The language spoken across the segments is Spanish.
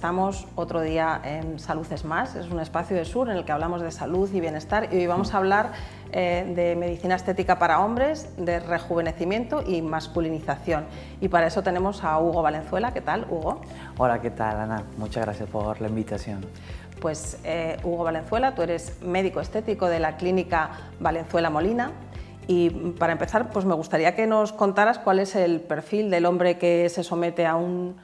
Estamos otro día en Salud es Más, es un espacio de Sur en el que hablamos de salud y bienestar y hoy vamos a hablar eh, de medicina estética para hombres, de rejuvenecimiento y masculinización. Y para eso tenemos a Hugo Valenzuela. ¿Qué tal, Hugo? Hola, ¿qué tal, Ana? Muchas gracias por la invitación. Pues eh, Hugo Valenzuela, tú eres médico estético de la clínica Valenzuela Molina. Y para empezar, pues me gustaría que nos contaras cuál es el perfil del hombre que se somete a un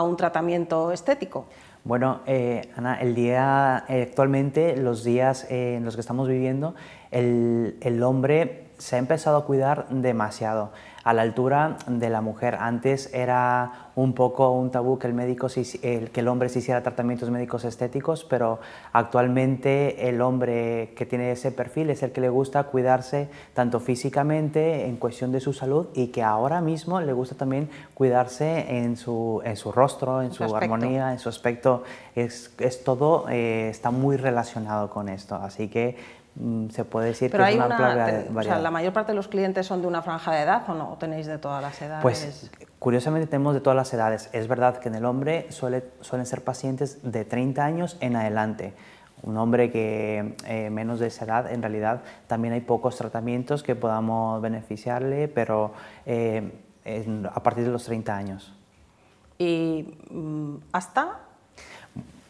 a un tratamiento estético? Bueno, eh, Ana, el día, eh, actualmente, los días eh, en los que estamos viviendo, el hombre se ha empezado a cuidar demasiado a la altura de la mujer. Antes era un poco un tabú que el, médico, que el hombre se hiciera tratamientos médicos estéticos, pero actualmente el hombre que tiene ese perfil es el que le gusta cuidarse tanto físicamente en cuestión de su salud y que ahora mismo le gusta también cuidarse en su, en su rostro, en su, armonía, en su aspecto. Es, es todo, eh, está muy relacionado con esto. Así que Mm, se puede decir que hay es una, una o sea, ¿La mayor parte de los clientes son de una franja de edad o no? ¿O tenéis de todas las edades? Pues curiosamente tenemos de todas las edades. Es verdad que en el hombre suele, suelen ser pacientes de 30 años en adelante. Un hombre que eh, menos de esa edad, en realidad también hay pocos tratamientos que podamos beneficiarle, pero eh, a partir de los 30 años. ¿Y mm, hasta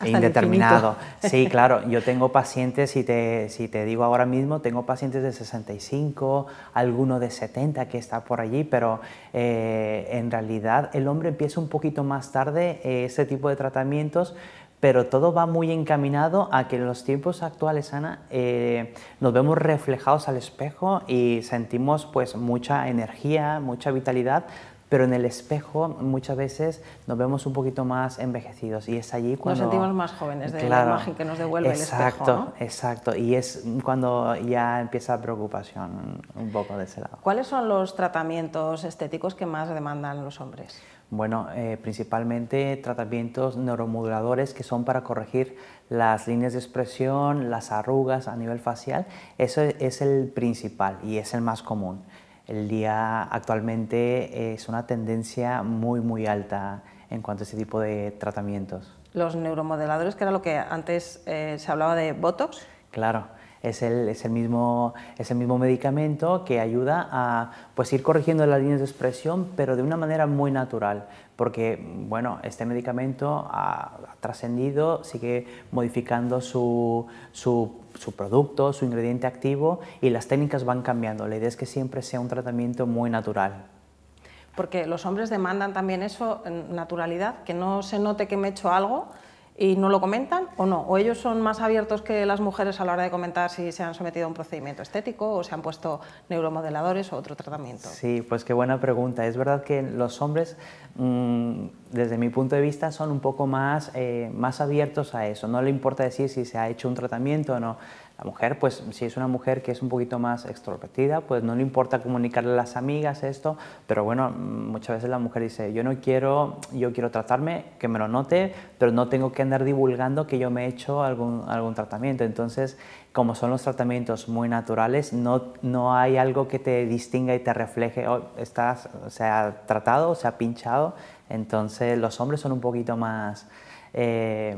indeterminado. Sí, claro, yo tengo pacientes, y te, si te digo ahora mismo, tengo pacientes de 65, alguno de 70 que está por allí, pero eh, en realidad el hombre empieza un poquito más tarde eh, ese este tipo de tratamientos pero todo va muy encaminado a que en los tiempos actuales, Ana, eh, nos vemos reflejados al espejo y sentimos pues mucha energía, mucha vitalidad pero en el espejo muchas veces nos vemos un poquito más envejecidos y es allí cuando... Nos sentimos más jóvenes de la imagen que nos devuelve el espejo. Exacto, exacto, y es cuando ya empieza la preocupación un poco de ese lado. ¿Cuáles son los tratamientos estéticos que más demandan los hombres? Bueno, eh, principalmente tratamientos neuromoduladores que son para corregir las líneas de expresión, las arrugas a nivel facial. Eso es el principal y es el más común el día actualmente es una tendencia muy, muy alta en cuanto a este tipo de tratamientos. Los neuromodeladores, que era lo que antes eh, se hablaba de Botox. Claro. Es el, mismo, medicamento que ayuda a pues, ir corrigiendo las líneas de expresión, pero de una manera muy natural, porque bueno, este medicamento ha, trascendido, sigue modificando su, producto, su ingrediente activo y las técnicas van cambiando. La idea es que siempre sea un tratamiento muy natural. Porque los hombres demandan también eso, naturalidad, que no se note que me he hecho algo, y no lo comentan o no, o ellos son más abiertos que las mujeres a la hora de comentar si se han sometido a un procedimiento estético o se han puesto neuromodeladores o otro tratamiento. Sí, pues qué buena pregunta. Es verdad que los hombres mm, desde mi punto de vista, son un poco más, eh, más abiertos a eso. No le importa decir si se ha hecho un tratamiento o no. La mujer, pues si es una mujer que es un poquito más extrovertida, pues no le importa comunicarle a las amigas esto, pero bueno, muchas veces la mujer dice, yo no quiero, yo quiero tratarme, que me lo note, pero no tengo que andar divulgando que yo me he hecho algún, algún tratamiento. Entonces, como son los tratamientos muy naturales, no, no hay algo que te distinga y te refleje, o oh, estás, se ha tratado, se ha pinchado, entonces los hombres son un poquito más... Eh,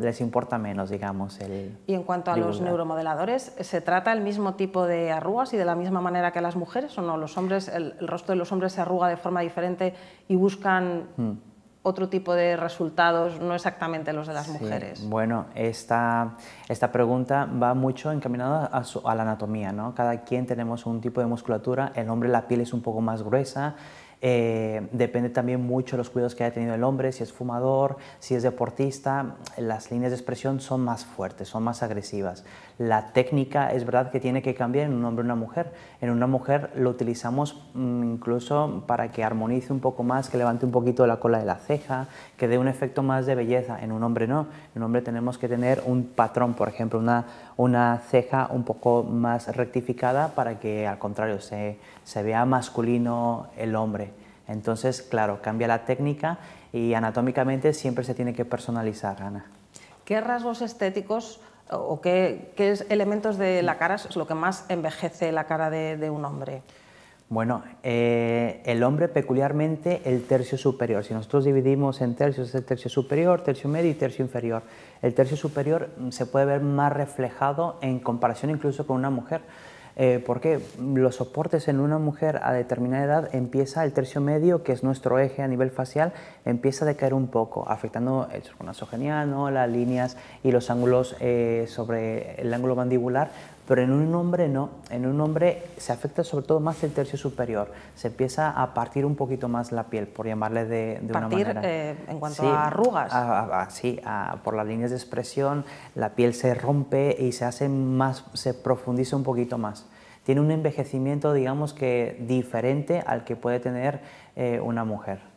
les importa menos, digamos. y en cuanto a los neuromodeladores, ¿se trata el mismo tipo de arrugas y de la misma manera que las mujeres o no? ¿Los hombres, el, rostro de los hombres se arruga de forma diferente y buscan hmm. otro tipo de resultados, no exactamente los de las mujeres? Bueno, esta, pregunta va mucho encaminada a, a la anatomía, ¿no? Cada quien tenemos un tipo de musculatura, el hombre la piel es un poco más gruesa, eh, depende también mucho de los cuidados que haya tenido el hombre, si es fumador, si es deportista, las líneas de expresión son más fuertes, son más agresivas la técnica es verdad que tiene que cambiar en un hombre una mujer. En una mujer lo utilizamos mm, incluso para que armonice un poco más, que levante un poquito la cola de la ceja, que dé un efecto más de belleza. En un hombre no. En un hombre tenemos que tener un patrón, por ejemplo, una, ceja un poco más rectificada para que al contrario se, se vea masculino el hombre. Entonces, claro, cambia la técnica y anatómicamente siempre se tiene que personalizar, Ana. ¿Qué rasgos estéticos o qué, elementos de la cara es lo que más envejece la cara de, un hombre? Bueno, eh, el hombre peculiarmente el tercio superior. Si nosotros dividimos en tercios, es el tercio superior, tercio medio y tercio inferior. El tercio superior mm, se puede ver más reflejado en comparación incluso con una mujer eh, Porque Los soportes en una mujer a determinada edad empieza el tercio medio, que es nuestro eje a nivel facial, empieza a decaer un poco, afectando el surco no las líneas y los ángulos eh, sobre el ángulo mandibular, pero en un hombre no, en un hombre se afecta sobre todo más el tercio superior, se empieza a partir un poquito más la piel, por llamarle de, una manera. Eh, en cuanto a arrugas. sí, por las líneas de expresión, la piel se rompe y se hace más, se profundiza un poquito más. Tiene un envejecimiento, digamos que diferente al que puede tener eh, una mujer.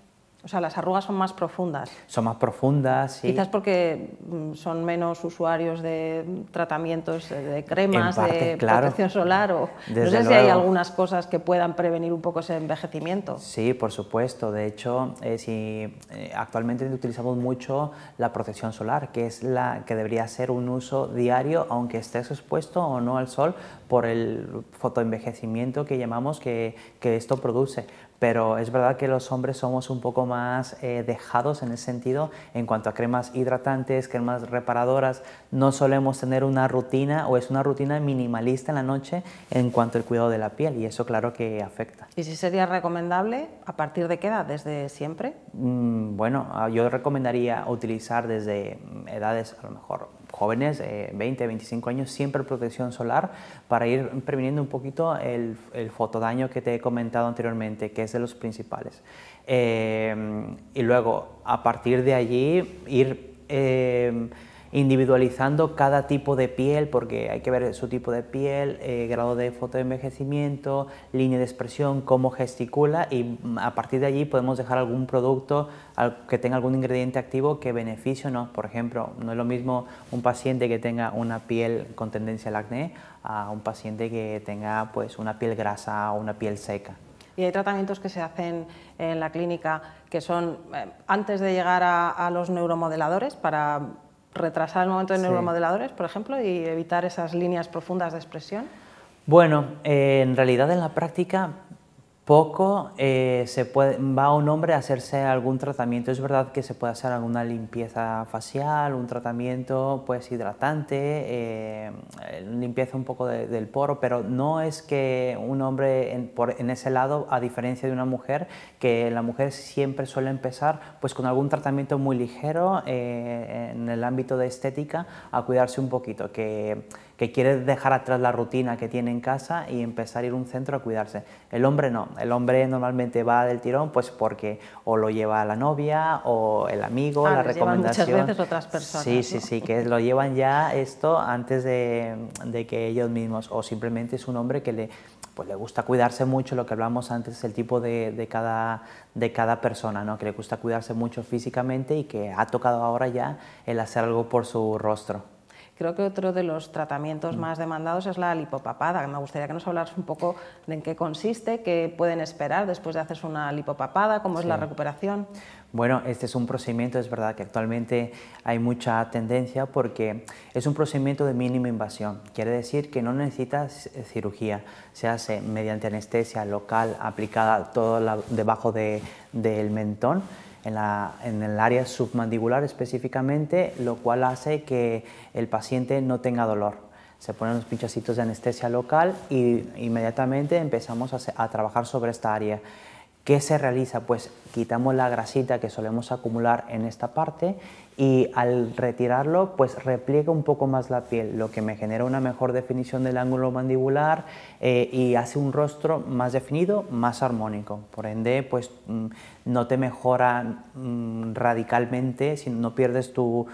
O sea, las arrugas son más profundas. Son más profundas, sí. Quizás porque mm, son menos usuarios de tratamientos de cremas, de protección solar o no sé si hay algunas cosas que puedan prevenir un poco ese envejecimiento. Sí, por supuesto. De hecho, eh, si eh, actualmente utilizamos mucho la protección solar, que es la que debería ser un uso diario, aunque estés expuesto o no al sol, por el fotoenvejecimiento que llamamos que esto produce pero es verdad que los hombres somos un poco más eh, dejados en ese sentido en cuanto a cremas hidratantes, cremas reparadoras, no solemos tener una rutina o es una rutina minimalista en la noche en cuanto al cuidado de la piel y eso claro que afecta. ¿Y si sería recomendable a partir de qué edad? ¿Desde siempre? Mm, bueno, ah, yo recomendaría utilizar desde mm, edades a lo mejor jóvenes, 20, eh, 25 años, siempre protección solar para ir previniendo un poquito el, el fotodaño que te he comentado anteriormente, que es de los principales. Eh, y luego, a partir de allí, ir... Eh, individualizando cada tipo de piel, porque hay que ver su tipo de piel, eh, grado de fotoenvejecimiento, línea de expresión, cómo gesticula y a partir de allí podemos dejar algún producto que tenga algún ingrediente activo que beneficie o no. Por ejemplo, no es lo mismo un paciente que tenga una piel con tendencia al acné a un paciente que tenga pues, una piel grasa o una piel seca. Y hay tratamientos que se hacen en la clínica que son eh, antes de llegar a los neuromodeladores para retrasar el momento de neuromodeladores, por ejemplo, y evitar esas líneas profundas de expresión? Bueno, eh, en realidad en la práctica poco eh, se puede, va un hombre a hacerse algún tratamiento. Es verdad que se puede hacer alguna limpieza facial, un tratamiento pues hidratante, eh, limpieza un poco del poro, pero no es que un hombre en, ese lado, a diferencia de una mujer, que la mujer siempre suele empezar pues con algún tratamiento muy ligero eh, en el ámbito de estética a cuidarse un poquito, que que quiere dejar atrás la rutina que tiene en casa y empezar a ir a un centro a cuidarse. El hombre no, el hombre normalmente va del tirón pues porque o lo lleva la novia o el amigo, ah, la recomendación. Muchas veces otras personas. Sí, sí, sí, que lo llevan ya esto antes de, que ellos mismos o simplemente es un hombre que le pues, le gusta cuidarse mucho, lo que hablamos antes, el tipo de, de, cada, de cada persona, ¿no? que le gusta cuidarse mucho físicamente y que ha tocado ahora ya el hacer algo por su rostro. Creo que otro de los tratamientos mm. más demandados es la lipopapada. Me gustaría que nos hablaras un poco de en qué consiste, qué pueden esperar después de hacerse una lipopapada, cómo es la recuperación. Bueno, este es un procedimiento, es verdad que actualmente hay mucha tendencia porque es un procedimiento de mínima invasión. Quiere decir que no necesitas cirugía. Se hace mediante anestesia local aplicada todo debajo de, del mentón en, el área submandibular específicamente, lo cual hace que el paciente no tenga dolor se ponen unos pinchacitos de anestesia local y inmediatamente empezamos a, trabajar sobre esta área. ¿Qué se realiza? Pues quitamos la grasita que solemos acumular en esta parte y al retirarlo pues repliega un poco más la piel, lo que me genera una mejor definición del ángulo mandibular eh, y hace un rostro más definido, más armónico. Por ende pues mm, no te mejora mm, radicalmente, no pierdes tu,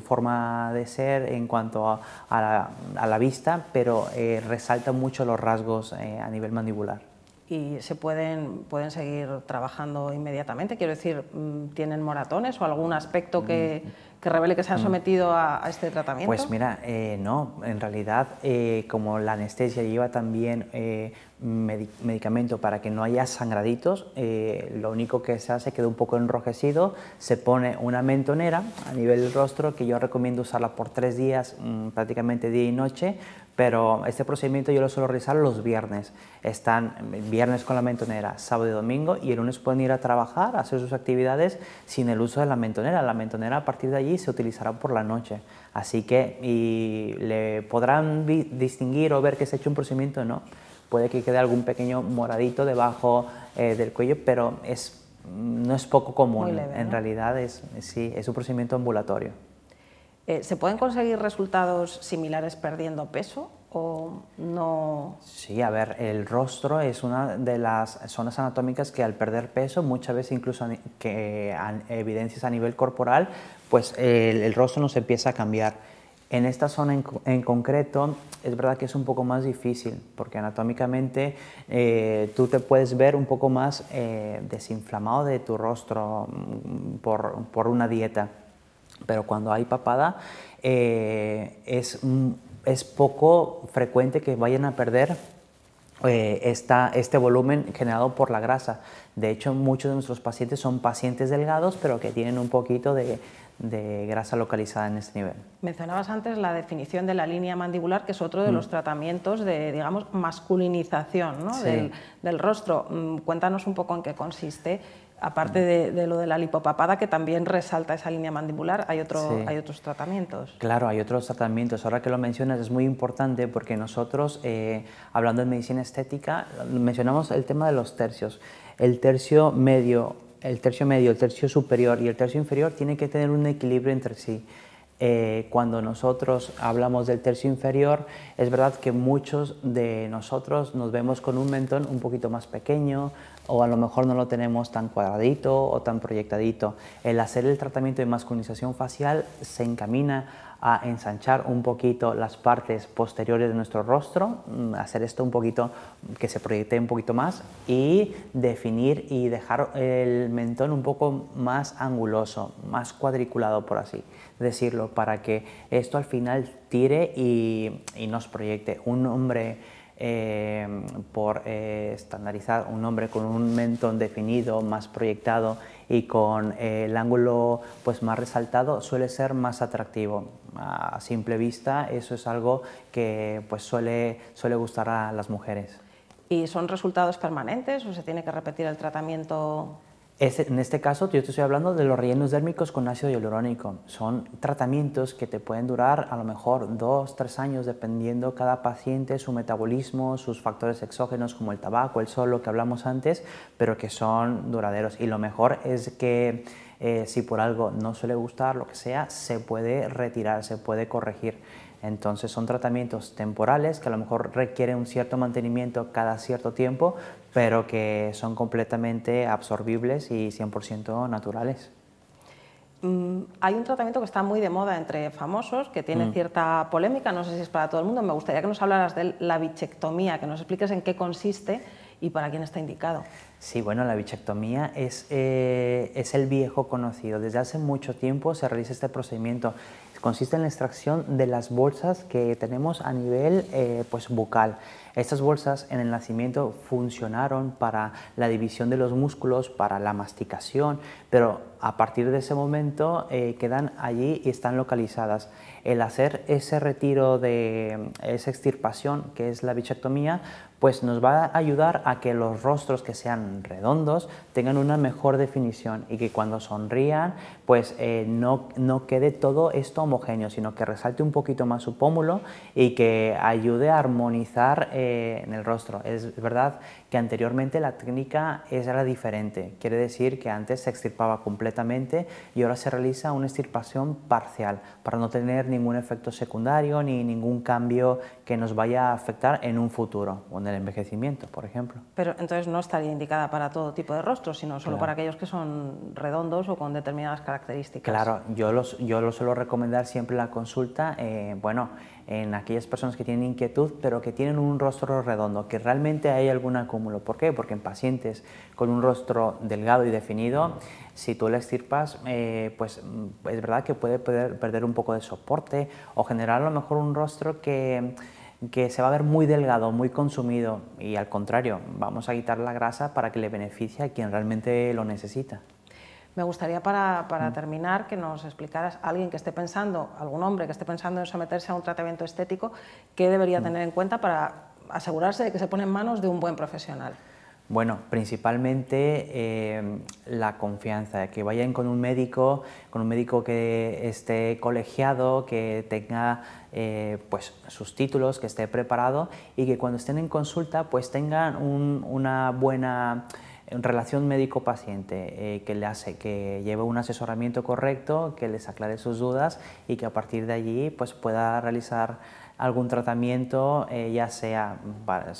forma de ser en cuanto a, la, vista, pero eh, resalta mucho los rasgos eh, a nivel mandibular y se pueden, pueden seguir trabajando inmediatamente. Quiero decir, mm, ¿tienen moratones o algún aspecto que, mm. revele que se han mm. sometido a, este tratamiento? Pues mira, eh, no, en realidad eh, como la anestesia lleva también eh, medicamento para que no haya sangraditos, lo único que se hace es un poco enrojecido, se pone una mentonera a nivel del rostro que yo recomiendo usarla por tres días, prácticamente día y noche, pero este procedimiento yo lo suelo realizar los viernes. Están viernes con la mentonera, sábado y domingo, y el lunes pueden ir a trabajar, a hacer sus actividades sin el uso de la mentonera. La mentonera a partir de allí se utilizará por la noche. Así que y le podrán distinguir o ver que se ha hecho un procedimiento no. Puede que quede algún pequeño moradito debajo eh, del cuello, pero es, no es poco común. en realidad es, sí, es un procedimiento ambulatorio. Eh, ¿Se pueden conseguir resultados similares perdiendo peso o no? Sí, a ver, el rostro es una de las zonas anatómicas que al perder peso, muchas veces incluso que evidencias a nivel corporal, pues el, rostro rostro se empieza a cambiar. En esta zona en, concreto es verdad que es un poco más difícil porque anatómicamente eh, tú te puedes ver un poco más eh, desinflamado de tu rostro mm, por una dieta pero cuando hay papada eh, es, poco frecuente que vayan a perder eh, esta, este volumen generado por la grasa. De hecho, muchos de nuestros pacientes son pacientes delgados, pero que tienen un poquito de, grasa localizada en este nivel. Mencionabas antes la definición de la línea mandibular, que es otro de mm. los tratamientos de, digamos, masculinización del, del, rostro. Mm, cuéntanos un poco en qué consiste Aparte de, lo de la lipopapada, que también resalta esa línea mandibular, hay, hay otros tratamientos. Claro, hay otros tratamientos. Ahora que lo mencionas es muy importante porque nosotros, eh, hablando de medicina estética, mencionamos el tema de los tercios. El tercio medio, el tercio medio, el tercio superior y el tercio inferior tienen que tener un equilibrio entre sí. Eh, cuando nosotros hablamos del tercio inferior, es verdad que muchos de nosotros nos vemos con un mentón un poquito más pequeño o a lo mejor no lo tenemos tan cuadradito o tan proyectadito. El hacer el tratamiento de masculinización facial se encamina a ensanchar un poquito las partes posteriores de nuestro rostro, mm, hacer esto un poquito que se proyecte un poquito más y definir y dejar el mentón un poco más anguloso, más cuadriculado por así decirlo, para que esto al final tire y, nos proyecte un hombre Em, por eh, estandarizar un hombre con un mentón definido, más proyectado y con eh, el ángulo pues, más resaltado, suele ser más atractivo. A simple vista, eso es algo que pues, suele, suele gustar a las mujeres. ¿Y son resultados permanentes o se tiene que repetir el tratamiento en este caso, yo te estoy hablando de los rellenos dérmicos con ácido hialurónico. Son tratamientos que te pueden durar a lo mejor dos, tres años, dependiendo cada paciente, su metabolismo, sus factores exógenos como el tabaco, el sol, lo que hablamos antes, pero que son duraderos. Y lo mejor es que eh, si por algo no suele gustar, lo que sea, se puede retirar, se puede corregir. Entonces son tratamientos temporales que a lo mejor requieren un cierto mantenimiento cada cierto tiempo, pero que son completamente absorbibles y 100% naturales. Mm, hay un tratamiento que está muy de moda entre famosos, que tiene mm. cierta polémica, no sé si es para todo el mundo. Me gustaría que nos hablaras de la bichectomía, que nos expliques en qué consiste y para quién está indicado. Sí, bueno, la bichectomía es, eh, es el viejo conocido. Desde hace mucho tiempo se realiza este procedimiento consiste en la extracción de las bolsas que tenemos a nivel eh, pues, bucal. Estas bolsas en el nacimiento funcionaron para la división de los músculos, para la masticación, pero a partir de ese momento eh, quedan allí y están localizadas. El hacer ese retiro de esa extirpación, que es la bichectomía, pues nos va a ayudar a que los rostros que sean redondos tengan una mejor definición y que cuando sonrían pues eh, no, no quede todo esto homogéneo, sino que resalte un poquito más su pómulo y que ayude a armonizar eh, en el rostro. Es verdad que anteriormente la técnica era diferente, quiere decir que antes se extirpaba completamente y ahora se realiza una extirpación parcial para no tener ningún efecto secundario ni ningún cambio que nos vaya a afectar en un futuro del envejecimiento, por ejemplo. Pero entonces no estaría indicada para todo tipo de rostros, sino solo para aquellos que son redondos o con determinadas características. Claro, yo, los, yo lo suelo recomendar siempre la consulta, eh, bueno, en aquellas personas que tienen inquietud, pero que tienen un rostro redondo, que realmente hay algún acúmulo. ¿Por qué? Porque en pacientes con un rostro delgado y definido, si tú le extirpas, eh, pues mm, es verdad que puede perder un poco de soporte o generar a lo mejor un rostro que que se va a ver muy delgado, muy consumido y al contrario, vamos a quitar la grasa para que le beneficie a quien realmente lo necesita. Me gustaría para, para, mm. terminar que nos explicaras a alguien que esté pensando, algún hombre que esté pensando en someterse a un tratamiento estético, qué debería mm. tener en cuenta para asegurarse de que se pone en manos de un buen profesional. Bueno, principalmente eh, la confianza, que vayan con un médico, con un médico que esté colegiado, que tenga eh, pues, sus títulos, que esté preparado y que cuando estén en consulta pues tengan una buena relación médico-paciente, eh, que, le hace, que lleve un asesoramiento correcto, que les aclare sus dudas y que a partir de allí pues, pueda realizar algún tratamiento, eh, ya sea para,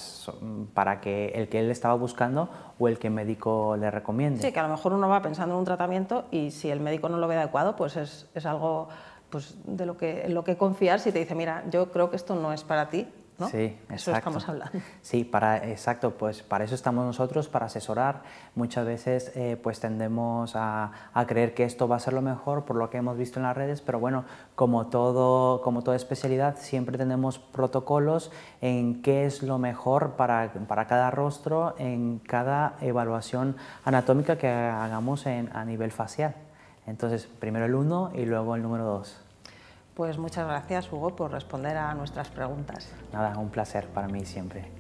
para, que el que él estaba buscando o el que el médico le recomiende. Sí, que a lo mejor uno va pensando en un tratamiento y si el médico no lo ve adecuado, pues es, es algo pues, de lo que, en lo que confiar si te dice, mira, yo creo que esto no es para ti, Sí, exacto. estamos Sí, para, exacto, pues para eso estamos nosotros, para asesorar. Muchas veces eh, pues tendemos a, creer que esto va a ser lo mejor por lo que hemos visto en las redes, pero bueno, como, todo, como toda especialidad siempre tenemos protocolos en qué es lo mejor para, cada rostro, en cada evaluación anatómica que hagamos a nivel facial. Entonces, primero el uno y luego el número 2. Pues muchas gracias, Hugo, por responder a nuestras preguntas. Nada, un placer para mí siempre.